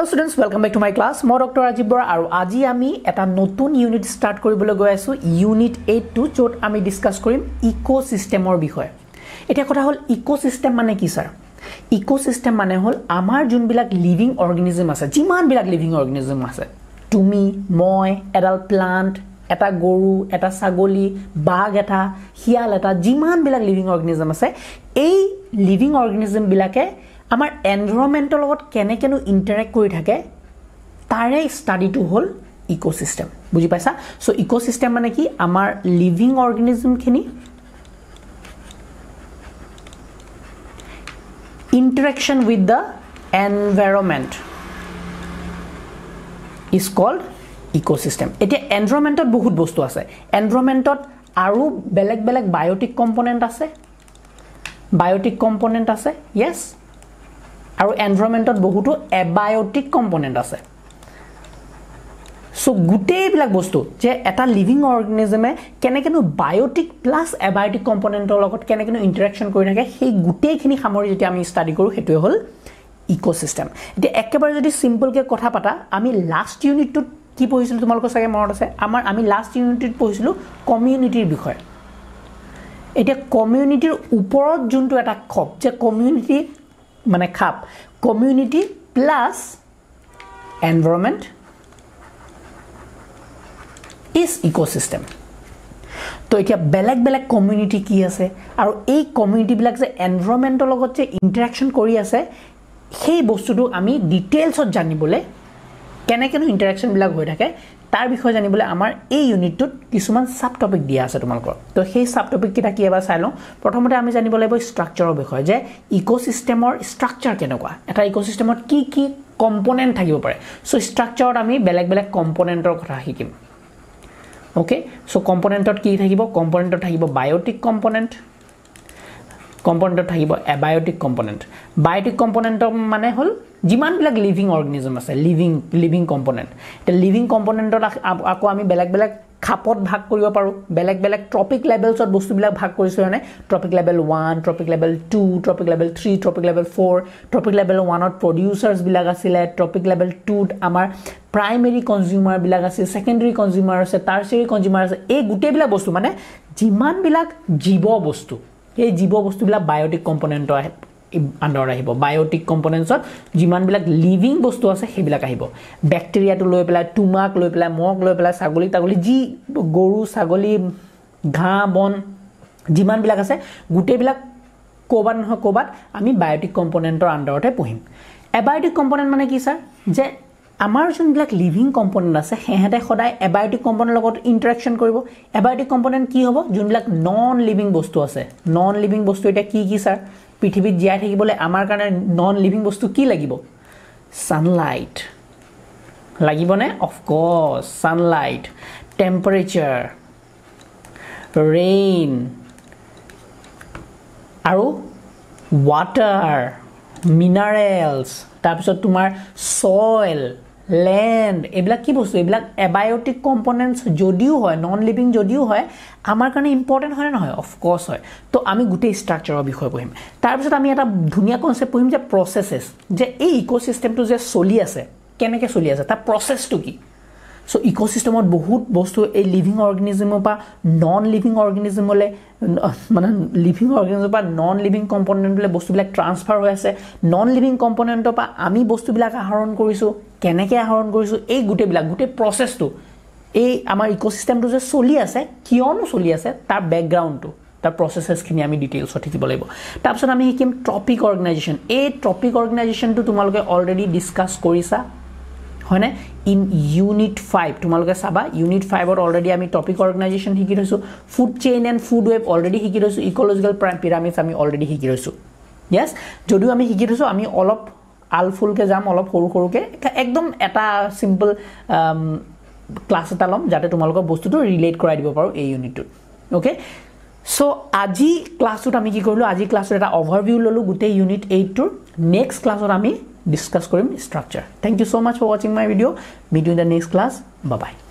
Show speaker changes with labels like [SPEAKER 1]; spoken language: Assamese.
[SPEAKER 1] hello' students welcome back to my class মই ডক্টৰ ৰাজীৱ বৰা আৰু আজি আমি এটা নতুন ইউনিট ষ্টাৰ্ট কৰিবলৈ গৈ আছোঁ ইউনিট এইটটো য'ত আমি ডিছকাছ কৰিম ইক' ছিষ্টেমৰ বিষয়ে এতিয়া কথা হ'ল ইক' ছিষ্টেম মানে কি ছাৰ ইক' ছিষ্টেম মানে হ'ল আমাৰ যোনবিলাক লিভিং অৰ্গেনিজম আছে যিমানবিলাক লিভিং অৰ্গেনিজম আছে তুমি মই এডাল প্লাণ্ট এটা গৰু এটা ছাগলী বাঘ এটা শিয়াল এটা যিমানবিলাক লিভিং অৰ্গেনিজম আছে এই লিভিং অৰ্গেনিজমবিলাকে আমাৰ এনভাইৰমেণ্টৰ লগত কেনেকেনো ইণ্টাৰেক্ট কৰি থাকে তাৰে ষ্টাডিটো হ'ল ইক'চিষ্টেম বুজি পাইছা চ' ইক'চিষ্টেম মানে কি আমাৰ লিভিং অৰ্গেনিজমখিনি interaction with the environment is called ecosystem এতিয়া এনভাইৰমেণ্টত বহুত বস্তু আছে এনভাইৰমেণ্টত আৰু বেলেগ বেলেগ বায়'টিক কম্পনেণ্ট আছে বায়'টিক কম্পনেণ্ট আছে য়েছ আৰু এনভাইৰমেণ্টত বহুতো এবায়'টিক কম্পনেণ্ট আছে চ' গোটেইবিলাক বস্তু যে এটা লিভিং অৰ্গেনিজমে কেনেকৈনো বায়'টিক প্লাছ এবায়'টিক কম্পনেণ্টৰ লগত কেনেকৈনো ইণ্টাৰেকশ্যন কৰি থাকে সেই গোটেইখিনি সামৰি যেতিয়া আমি ষ্টাডি কৰোঁ সেইটোৱে হ'ল ইক' ইক'চিষ্টেম এতিয়া একেবাৰে যদি চিম্পলকৈ কথা পাতা আমি লাষ্ট ইউনিটটোত কি পঢ়িছিলোঁ তোমালোকৰ চাগে মনত আছে আমাৰ আমি লাষ্ট ইউনিটটোত পঢ়িছিলোঁ কমিউনিটিৰ বিষয়ে এতিয়া কমিউনিটিৰ ওপৰত যোনটো এটা খপ যে কমিউনিটি মানে খাপ community plus environment is ecosystem তো এতিয়া বেলেগ বেলেগ কমিউনিটি কি আছে আৰু এই কমিউনিটিবিলাক যে এনভাইৰমেণ্টৰ লগত যে ইণ্টেৰেকশ্যন কৰি আছে সেই বস্তুটো আমি ডিটেইলছত জানিবলৈ কেনেকৈনো ইণ্টেৰেকশ্যনবিলাক হৈ থাকে তাৰ বিষয়ে জানিবলৈ আমাৰ এই ইউনিটটোত কিছুমান চাব টপিক দিয়া আছে তোমালোকৰ তো সেই চাব টপিককেইটা কি এবাৰ চাই লওঁ প্ৰথমতে আমি জানিব লাগিব ষ্ট্ৰাকচাৰৰ বিষয়ে যে ইক' চিষ্টেমৰ ষ্ট্ৰাকচাৰ কেনেকুৱা এটা ইক' চিষ্টেমত কি কি কম্পনেণ্ট থাকিব পাৰে চ' ষ্ট্ৰাকচাৰত আমি বেলেগ বেলেগ কম্পনেণ্টৰ কথা শিকিম অ'কে চ' কম্পনেণ্টত কি থাকিব কম্পনেণ্টত থাকিব বায়'টিক কম্পনেণ্ট কম্পনেণ্টত থাকিব এবায়'টিক কম্পনেণ্ট বায়'টিক কম্পনেণ্টৰ মানে হ'ল যিমানবিলাক লিভিং অৰ্গেনিজম আছে লিভিং লিভিং কম্পনেণ্ট এতিয়া লিভিং কম্পনেণ্টত আকৌ আমি বেলেগ বেলেগ খাপত ভাগ কৰিব পাৰোঁ বেলেগ বেলেগ ট্ৰপিক লেভেলছত বস্তুবিলাক ভাগ কৰিছোঁ মানে trophic level one trophic level two trophic level three trophic level four trophic level ওৱানত প্ৰডিউচাৰ্ছবিলাক আছিলে ট্ৰপিক লেভেল টুত আমাৰ প্ৰাইমেৰী কনজিউমাৰবিলাক আছিল ছেকেণ্ডেৰী কনজিউমাৰ আছে টাৰ্চেৰী কনজিউমাৰ আছে এই গোটেইবিলাক বস্তু মানে যিমানবিলাক জীৱ বস্তু সেই জীৱ বস্তুবিলাক বায়'টিক কম্পনেণ্টৰ আণ্ডাৰত আহিব বায়'টিক কম্পনেণ্টছত যিমানবিলাক লিভিং বস্তু আছে সেইবিলাক আহিব বেক্টেৰিয়াটো লৈ পেলাই টুমাক লৈ পেলাই মগ লৈ পেলাই ছাগলী তাগলী যি গৰু ছাগলী ঘাঁহ বন যিমানবিলাক আছে গোটেইবিলাক ক'ৰবাত নহয় ক'ৰবাত আমি বায়'টিক কম্পনেণ্টৰ আণ্ডাৰতে পুহিম এবায়'টিক কম্পনেণ্ট মানে কি ছাৰ যে আমাৰ যোনবিলাক লিভিং কম্প'নেণ্ট আছে সিহঁতে সদায় এবায়'টিক কম্প'নেণ্টৰ লগত ইণ্টাৰেকশ্যন কৰিব এবায়'টিক কম্প'নেণ্ট কি হ'ব যোনবিলাক নন লিভিং বস্তু আছে নন লিভিং বস্তু এতিয়া কি কি ছাৰ পৃথিৱীত জীয়াই থাকিবলৈ আমাৰ কাৰণে নন লিভিং বস্তু কি লাগিব ছানলাইট লাগিবনে অফক'ৰ্চ ছানলাইট টেম্পাৰেচাৰ ৰেইন আৰু ৱাটাৰ মিনাৰেলছ তাৰপিছত তোমাৰ চইল লেণ্ড এইবিলাক কি বস্তু এইবিলাক এবায়'টিক কম্পনেণ্টছ যদিও হয় নন লিভিং যদিও হয় আমাৰ কাৰণে ইম্পৰ্টেণ্ট হয়নে নহয় অফক'ৰ্ছ হয় তো আমি গোটেই ষ্ট্ৰাকচাৰৰ বিষয়ে পঢ়িম তাৰপিছত আমি এটা ধুনীয়া কনচেপ্ট পঢ়িম যে প্ৰচেছেছ যে এই ইক'চিষ্টেমটো যে চলি আছে কেনেকৈ চলি আছে তাৰ প্ৰচেছটো কি চ' ইক'চিষ্টেমত বহুত বস্তু এই লিভিং অৰ্গেনিজিমৰ পৰা নন লিভিং অৰ্গেনিজিমলৈ মানে লিভিং অৰ্গেনিজিমৰ পৰা নন লিভিং কম্পনেণ্টলৈ বস্তুবিলাক ট্ৰান্সফাৰ হৈ আছে নন লিভিং কম্পনেণ্টৰ পৰা আমি বস্তুবিলাক আহৰণ কৰিছোঁ কেনেকৈ আহৰণ কৰিছোঁ এই গোটেইবিলাক গোটেই প্ৰচেছটো এই আমাৰ ইক'চিষ্টেমটো যে চলি আছে কিয়নো চলি আছে তাৰ বেকগ্ৰাউণ্ডটো তাৰ প্ৰচেছেছখিনি আমি ডিটেইলছত শিকিব লাগিব তাৰপিছত আমি শিকিম ট্ৰপিক অৰ্গেনাইজেশ্যন এই ট্ৰপিক অৰ্গেনাইজেশ্যনটো তোমালোকে অলৰেডি ডিছকাছ কৰিছা হয়নে ইন ইউনিট ফাইভ তোমালোকে চাবা ইউনিট ফাইভত অলৰেডি আমি টপিক অৰ্গেনাইজেশ্যন শিকি থৈছোঁ food chain and food web already শিকি থৈছোঁ ইক'লজিকেল পিৰামিডছ আমি অলৰেডি শিকি থৈছোঁ য়েছ যদিও আমি শিকি থৈছোঁ আমি অলপ আলফুলকৈ যাম অলপ সৰু সৰুকৈ একদম এটা চিম্পল ক্লাছ um, এটা ল'ম যাতে তোমালোকৰ বস্তুটো ৰিলেট কৰাই দিব পাৰোঁ এই ইউনিটটোত অ'কে চ' আজি ক্লাছটোত আমি কি কৰিলোঁ আজি ক্লাছত এটা অভাৰভিউ ল'লোঁ গোটেই ইউনিট এইটটোৰ নেক্সট ক্লাছত আমি ডিছকাছ কৰিম structure thank you so' much for ৱাচিং my video' meet you in the next class bye by